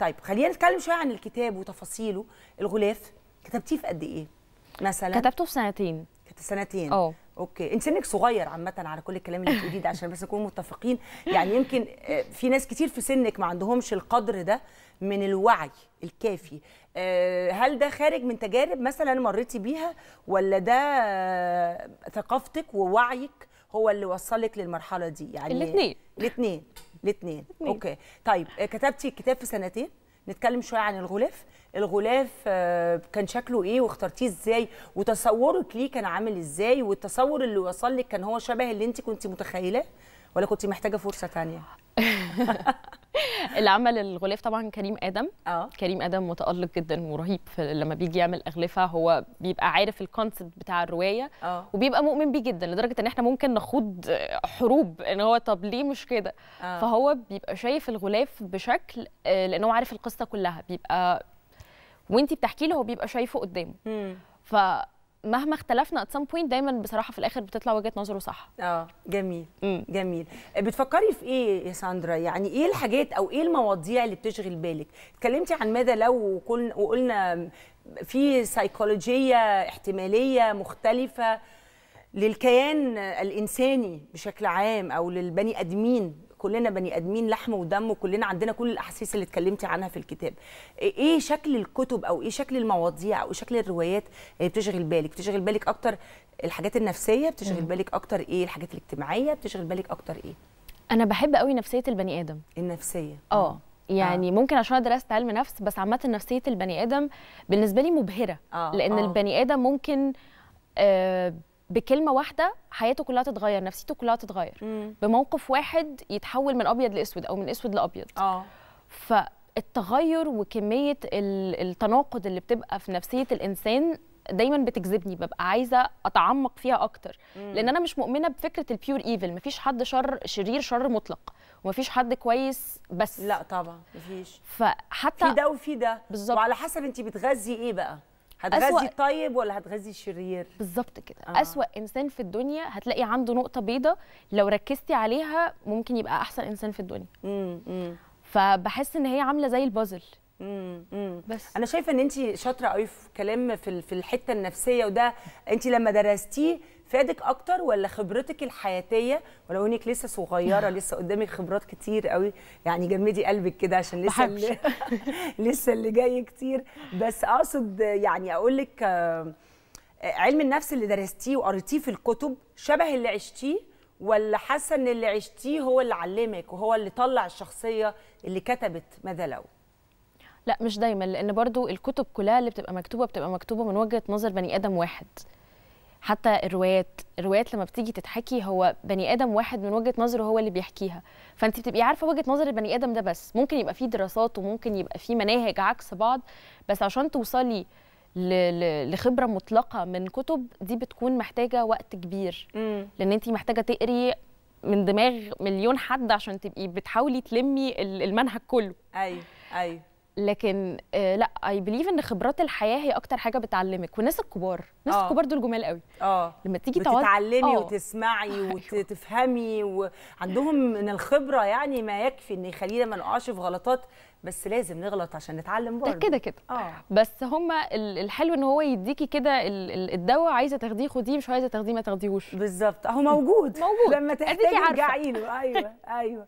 طيب خلينا نتكلم شويه عن الكتاب وتفاصيله الغلاف كتبتيه في قد ايه مثلا كتبته في سنتين كانت سنتين اه اوكي انت سنك صغير عامه على كل الكلام اللي بتقوليه ده عشان بس نكون متفقين يعني يمكن آه، في ناس كتير في سنك ما عندهمش القدر ده من الوعي الكافي آه، هل ده خارج من تجارب مثلا مريتي بيها ولا ده آه، ثقافتك ووعيك هو اللي وصلك للمرحله دي يعني الاثنين الاثنين الاثنين اوكي طيب آه، كتبتي كتاب في سنتين نتكلم شويه عن الغلاف الغلاف آه، كان شكله ايه واخترتيه ازاي وتصورك ليه كان عامل ازاي والتصور اللي وصل لك كان هو شبه اللي انت كنت متخيلاه ولا كنت محتاجه فرصه ثانيه اللي عمل الغلاف طبعا كريم ادم اه كريم ادم متالق جدا ورهيب لما بيجي يعمل اغلفه هو بيبقى عارف الكونسبت بتاع الروايه أوه. وبيبقى مؤمن بيه جدا لدرجه ان احنا ممكن نخوض حروب ان هو طب ليه مش كده آه. فهو بيبقى شايف الغلاف بشكل آه، لان هو عارف القصه كلها بيبقى وانت بتحكي له هو بيبقى شايفه قدامه ف مهما اختلفنا ات سام بوينت دايما بصراحه في الاخر بتطلع وجهه نظره صح اه جميل مم. جميل آه، بتفكري في ايه يا ساندرا يعني ايه الحاجات او ايه المواضيع اللي بتشغل بالك اتكلمتي عن ماذا لو وقلنا في سيكولوجيه احتماليه مختلفه للكيان الانساني بشكل عام او للبني ادمين كلنا بني ادمين لحم ودم وكلنا عندنا كل الاحاسيس اللي اتكلمتي عنها في الكتاب ايه, إيه شكل الكتب او ايه شكل المواضيع او ايه شكل الروايات اللي بتشغل بالك بتشغل بالك اكتر الحاجات النفسيه بتشغل بالك اكتر ايه الحاجات الاجتماعيه بتشغل بالك اكتر ايه انا بحب قوي نفسيه البني ادم النفسيه اه يعني آه. ممكن عشان انا درست علم نفس بس عامه نفسيه البني ادم بالنسبه لي مبهره آه. لان آه. البني ادم ممكن آه بكلمه واحده حياته كلها تتغير نفسيته كلها تتغير مم. بموقف واحد يتحول من ابيض لاسود او من اسود لابيض اه فالتغير وكميه التناقض اللي بتبقى في نفسيه الانسان دايما بتجذبني ببقى عايزه اتعمق فيها اكتر مم. لان انا مش مؤمنه بفكره البيور ايفل مفيش حد شر شرير شر مطلق ومفيش حد كويس بس لا طبعا مفيش فحتى في ده وفي ده بالظبط وعلى حسب انت بتغذي ايه بقى هتغذي أسوأ... الطيب ولا هتغذي الشرير بالظبط كده آه. اسوا انسان في الدنيا هتلاقي عنده نقطه بيضة لو ركزتي عليها ممكن يبقى احسن انسان في الدنيا مم. فبحس ان هي عامله زي البازل مم. بس انا شايفه ان انت شاطره قوي في كلام في الحته النفسيه وده انت لما درستيه فادك اكتر ولا خبرتك الحياتيه ولو انك لسه صغيره لسه قدامك خبرات كتير قوي يعني جمدي قلبك كده عشان لسه اللي لسه اللي جاي كتير بس اقصد يعني اقول لك آه، علم النفس اللي درستيه وقريتيه في الكتب شبه اللي عشتيه ولا حاسه ان اللي عشتيه هو اللي علمك وهو اللي طلع الشخصيه اللي كتبت ماذا لو؟ لا مش دايما لان برضو الكتب كلها اللي بتبقى مكتوبه بتبقى مكتوبه من وجهه نظر بني ادم واحد حتى الروايات الروايات لما بتيجي تتحكي هو بني ادم واحد من وجهه نظره هو اللي بيحكيها فانت بتبقي عارفه وجهه نظر البني ادم ده بس ممكن يبقى في دراسات وممكن يبقى في مناهج عكس بعض بس عشان توصلي لخبره مطلقه من كتب دي بتكون محتاجه وقت كبير لان انت محتاجه تقري من دماغ مليون حد عشان تبقي بتحاولي تلمي المنهج كله ايوه ايوه لكن آه، لا اي بليف ان خبرات الحياه هي اكتر حاجه بتعلمك والناس الكبار الناس أوه. الكبار دول جمال قوي اه لما تيجي تتعلمي آه. وتسمعي أيوه. وتفهمي وعندهم من الخبره يعني ما يكفي ان يخلينا ما نقعش في غلطات بس لازم نغلط عشان نتعلم برضه ده كده كده اه بس هما الحلو ان هو يديكي كده الدواء عايزه تاخديه خديه مش عايزه تاخديه ما تاخديهوش بالظبط اهو موجود موجود لما تحتاجي ترجعي له ايوه ايوه